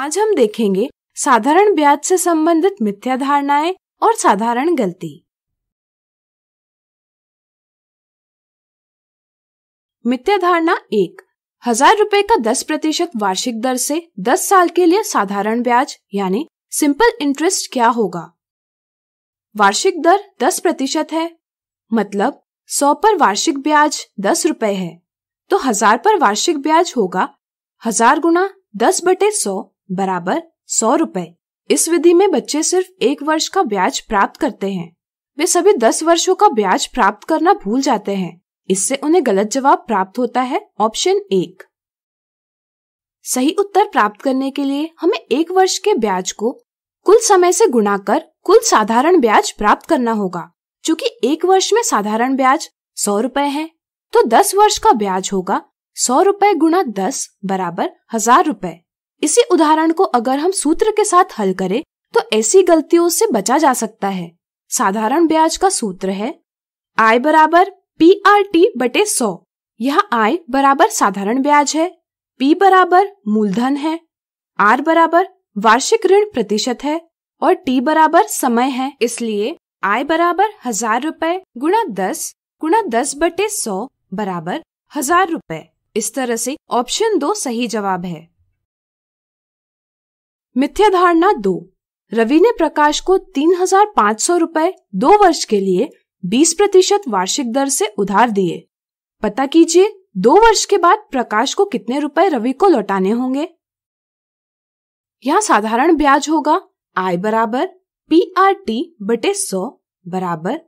आज हम देखेंगे साधारण ब्याज से संबंधित मिथ्या धारणाएं और साधारण गलती मिथ्या धारणा एक हजार रुपए का दस प्रतिशत वार्षिक दर से दस साल के लिए साधारण ब्याज यानी सिंपल इंटरेस्ट क्या होगा वार्षिक दर दस प्रतिशत है मतलब सौ पर वार्षिक ब्याज दस रुपए है तो हजार पर वार्षिक ब्याज होगा हजार गुना दस बटे सौ बराबर सौ रूपए इस विधि में बच्चे सिर्फ एक वर्ष का ब्याज प्राप्त करते हैं वे सभी दस वर्षों का ब्याज प्राप्त करना भूल जाते हैं इससे उन्हें गलत जवाब प्राप्त होता है ऑप्शन एक सही उत्तर प्राप्त करने के लिए हमें एक वर्ष के ब्याज को कुल समय से गुणा कर कुल साधारण ब्याज प्राप्त करना होगा चूँकि एक वर्ष में साधारण ब्याज सौ रूपए है तो दस वर्ष का ब्याज होगा सौ रूपए गुणा दस बराबर हजार रूपए इसी उदाहरण को अगर हम सूत्र के साथ हल करें तो ऐसी गलतियों से बचा जा सकता है साधारण ब्याज का सूत्र है आय बराबर पी आर टी बटे सौ यह आय बराबर साधारण ब्याज है पी बराबर मूलधन है आर बराबर वार्षिक ऋण प्रतिशत है और टी बराबर समय है इसलिए आय बराबर हजार रूपए गुणा दस गुणा दस बटे सौ बराबर हजार रूपए इस तरह से ऑप्शन दो सही जवाब है मिथ्या धारणा दो रवि ने प्रकाश को तीन हजार पाँच सौ रूपए दो वर्ष के लिए बीस प्रतिशत वार्षिक दर से उधार दिए पता कीजिए दो वर्ष के बाद प्रकाश को कितने रुपए रवि को लौटाने होंगे यहाँ साधारण ब्याज होगा आय बराबर पी आर टी बटे सौ बराबर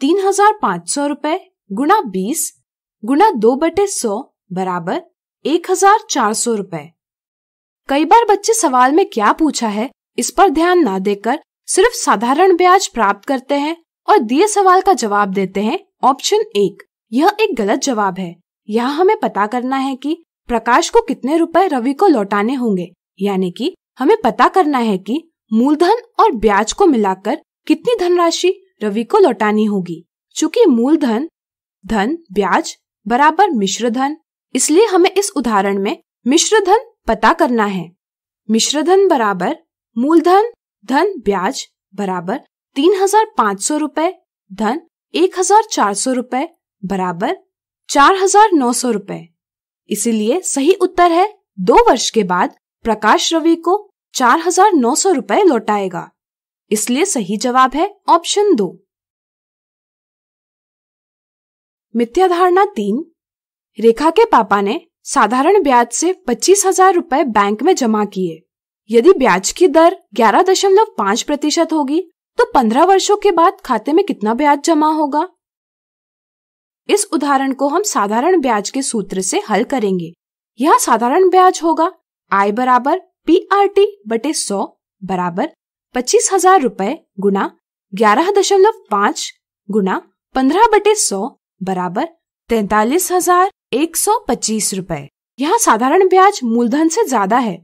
तीन हजार पाँच सौ रूपए गुना बीस गुना दो बटे सौ बराबर एक हजार चार सौ रूपए कई बार बच्चे सवाल में क्या पूछा है इस पर ध्यान न देकर सिर्फ साधारण ब्याज प्राप्त करते हैं और दिए सवाल का जवाब देते हैं ऑप्शन एक यह एक गलत जवाब है यहाँ हमें पता करना है कि प्रकाश को कितने रुपए रवि को लौटाने होंगे यानी कि हमें पता करना है कि मूलधन और ब्याज को मिलाकर कितनी धनराशि रवि को लौटानी होगी चूँकि मूलधन धन ब्याज बराबर मिश्र धन इसलिए हमें इस उदाहरण में मिश्र धन पता करना है मिश्रधन बराबर मूलधन धन ब्याज बराबर तीन हजार पाँच सौ रूपए धन एक हजार चार सौ रूपए बराबर चार हजार नौ सौ रूपए इसीलिए सही उत्तर है दो वर्ष के बाद प्रकाश रवि को चार हजार नौ सौ रूपए लौटाएगा इसलिए सही जवाब है ऑप्शन दो मिथ्याधारणा तीन रेखा के पापा ने साधारण ब्याज से पच्चीस हजार रूपए बैंक में जमा किए यदि ब्याज की दर ग्यारह दशमलव पाँच प्रतिशत होगी तो पंद्रह वर्षों के बाद खाते में कितना ब्याज जमा होगा इस उदाहरण को हम साधारण ब्याज के सूत्र से हल करेंगे यह साधारण ब्याज होगा आय बराबर पी आर टी बटे सौ बराबर पच्चीस हजार रूपए गुना ग्यारह दशमलव पाँच गुना पंद्रह बटे सौ बराबर तैतालीस हजार एक सौ पच्चीस रूपए यहाँ साधारण ब्याज मूलधन से ज्यादा है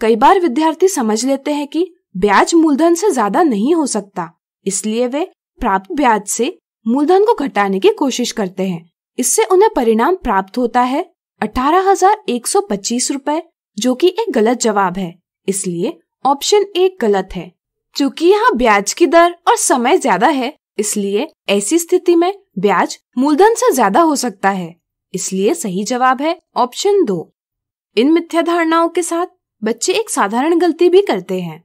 कई बार विद्यार्थी समझ लेते हैं कि ब्याज मूलधन से ज्यादा नहीं हो सकता इसलिए वे प्राप्त ब्याज से मूलधन को घटाने की कोशिश करते हैं इससे उन्हें परिणाम प्राप्त होता है अठारह हजार एक सौ पच्चीस रूपए जो कि एक गलत जवाब है इसलिए ऑप्शन एक गलत है चूंकि यहाँ ब्याज की दर और समय ज्यादा है इसलिए ऐसी स्थिति में ब्याज मूलधन से ज्यादा हो सकता है इसलिए सही जवाब है ऑप्शन दो इन मिथ्या धारणाओं के साथ बच्चे एक साधारण गलती भी करते हैं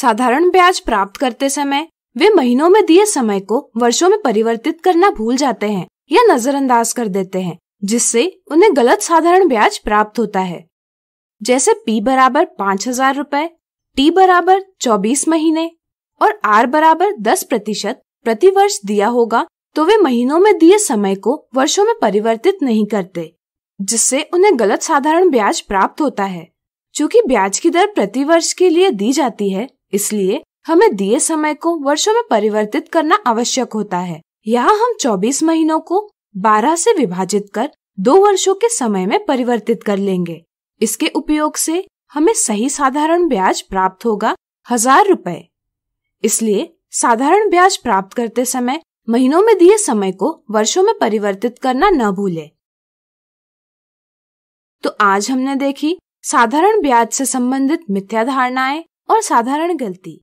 साधारण ब्याज प्राप्त करते समय वे महीनों में दिए समय को वर्षों में परिवर्तित करना भूल जाते हैं या नजरअंदाज कर देते हैं जिससे उन्हें गलत साधारण ब्याज प्राप्त होता है जैसे P बराबर पांच हजार रूपए टी बराबर चौबीस महीने और आर बराबर दस प्रतिशत प्रति वर्ष दिया होगा तो वे महीनों में दिए समय को वर्षों में परिवर्तित नहीं करते जिससे उन्हें गलत साधारण ब्याज प्राप्त होता है चूंकि ब्याज की दर प्रति वर्ष के लिए दी जाती है इसलिए हमें दिए समय को वर्षों में परिवर्तित करना आवश्यक होता है यहाँ हम 24 महीनों को 12 से विभाजित कर दो वर्षों के समय में परिवर्तित कर लेंगे इसके उपयोग से हमें सही साधारण ब्याज प्राप्त होगा हजार रूपए इसलिए साधारण ब्याज प्राप्त करते समय महीनों में दिए समय को वर्षों में परिवर्तित करना न भूले तो आज हमने देखी साधारण ब्याज से संबंधित मिथ्या धारणाएं और साधारण गलती